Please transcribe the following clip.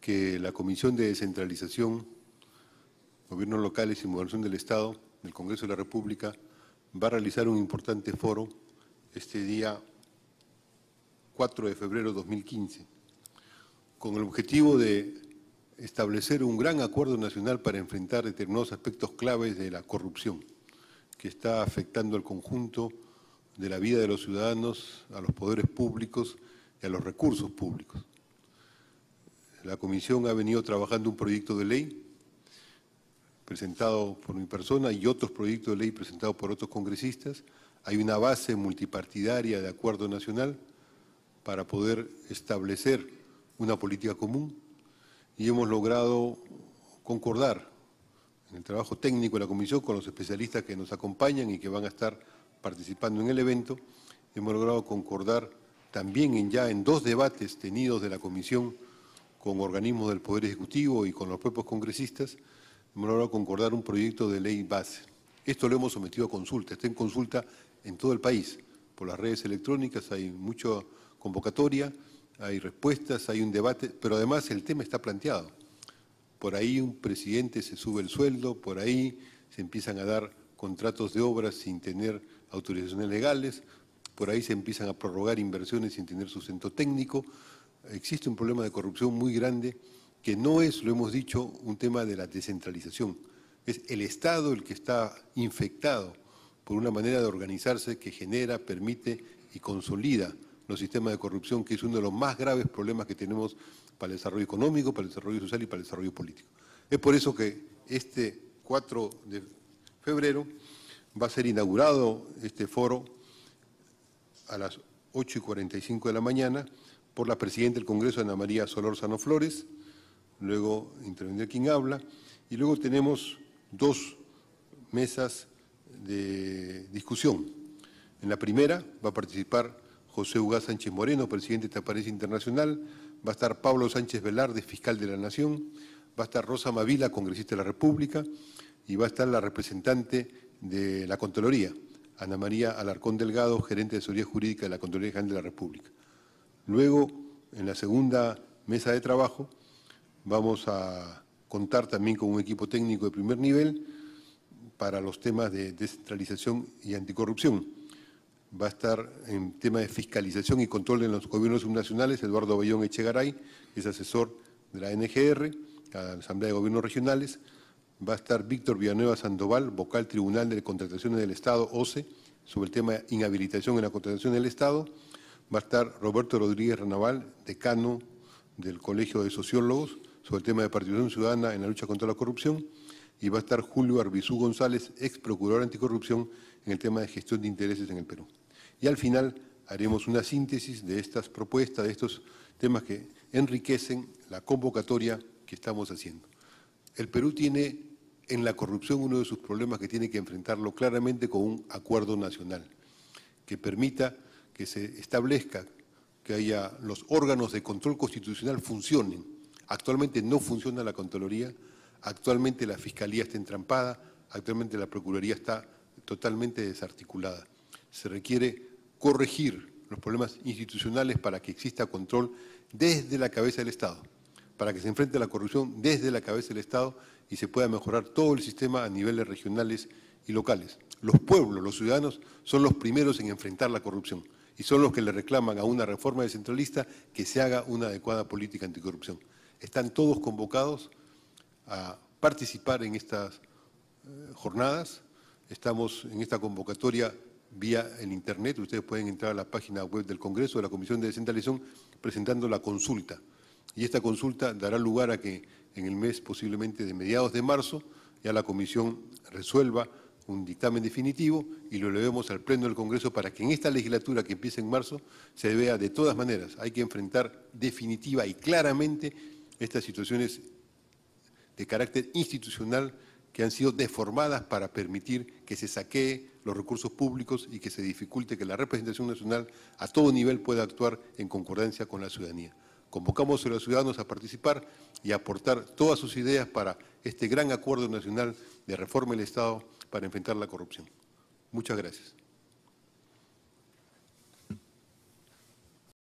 que la Comisión de Descentralización, Gobiernos Locales y Movilización del Estado del Congreso de la República va a realizar un importante foro este día 4 de febrero de 2015 con el objetivo de establecer un gran acuerdo nacional para enfrentar determinados aspectos claves de la corrupción que está afectando al conjunto de la vida de los ciudadanos, a los poderes públicos y a los recursos públicos la Comisión ha venido trabajando un proyecto de ley presentado por mi persona y otros proyectos de ley presentados por otros congresistas. Hay una base multipartidaria de acuerdo nacional para poder establecer una política común y hemos logrado concordar en el trabajo técnico de la Comisión con los especialistas que nos acompañan y que van a estar participando en el evento. Hemos logrado concordar también en ya en dos debates tenidos de la Comisión con organismos del Poder Ejecutivo y con los propios congresistas, hemos logrado concordar un proyecto de ley base. Esto lo hemos sometido a consulta, está en consulta en todo el país, por las redes electrónicas, hay mucha convocatoria, hay respuestas, hay un debate, pero además el tema está planteado. Por ahí un presidente se sube el sueldo, por ahí se empiezan a dar contratos de obras sin tener autorizaciones legales, por ahí se empiezan a prorrogar inversiones sin tener sustento técnico, existe un problema de corrupción muy grande que no es, lo hemos dicho, un tema de la descentralización. Es el Estado el que está infectado por una manera de organizarse que genera, permite y consolida los sistemas de corrupción, que es uno de los más graves problemas que tenemos para el desarrollo económico, para el desarrollo social y para el desarrollo político. Es por eso que este 4 de febrero va a ser inaugurado este foro a las 8 y 45 de la mañana por la Presidenta del Congreso, Ana María Solórzano Flores, luego intervendrá quien habla, y luego tenemos dos mesas de discusión. En la primera va a participar José Hugo Sánchez Moreno, presidente de Transparencia Internacional, va a estar Pablo Sánchez Velarde, fiscal de la Nación, va a estar Rosa Mavila, congresista de la República, y va a estar la representante de la Contraloría, Ana María Alarcón Delgado, gerente de Seguridad Jurídica de la Contraloría General de la República. Luego, en la segunda mesa de trabajo, vamos a contar también con un equipo técnico de primer nivel para los temas de descentralización y anticorrupción. Va a estar en tema de fiscalización y control en los gobiernos subnacionales Eduardo Bayón Echegaray, es asesor de la NGR, la Asamblea de Gobiernos Regionales. Va a estar Víctor Villanueva Sandoval, vocal Tribunal de Contrataciones del Estado, OCE, sobre el tema de inhabilitación en la contratación del Estado va a estar Roberto Rodríguez Ranaval, decano del Colegio de Sociólogos, sobre el tema de participación ciudadana en la lucha contra la corrupción, y va a estar Julio Arbizú González, ex procurador anticorrupción, en el tema de gestión de intereses en el Perú. Y al final haremos una síntesis de estas propuestas, de estos temas que enriquecen la convocatoria que estamos haciendo. El Perú tiene en la corrupción uno de sus problemas que tiene que enfrentarlo claramente con un acuerdo nacional que permita que se establezca que haya los órganos de control constitucional funcionen. Actualmente no funciona la Contraloría, actualmente la Fiscalía está entrampada, actualmente la Procuraduría está totalmente desarticulada. Se requiere corregir los problemas institucionales para que exista control desde la cabeza del Estado, para que se enfrente la corrupción desde la cabeza del Estado y se pueda mejorar todo el sistema a niveles regionales y locales. Los pueblos, los ciudadanos, son los primeros en enfrentar la corrupción y son los que le reclaman a una reforma descentralista que se haga una adecuada política anticorrupción. Están todos convocados a participar en estas eh, jornadas. Estamos en esta convocatoria vía el Internet. Ustedes pueden entrar a la página web del Congreso de la Comisión de Descentralización presentando la consulta. Y esta consulta dará lugar a que en el mes posiblemente de mediados de marzo ya la Comisión resuelva un dictamen definitivo y lo leemos al Pleno del Congreso para que en esta legislatura que empiece en marzo se vea de todas maneras. Hay que enfrentar definitiva y claramente estas situaciones de carácter institucional que han sido deformadas para permitir que se saqueen los recursos públicos y que se dificulte que la representación nacional a todo nivel pueda actuar en concordancia con la ciudadanía. Convocamos a los ciudadanos a participar y aportar todas sus ideas para este gran acuerdo nacional de reforma del Estado para enfrentar la corrupción. Muchas gracias.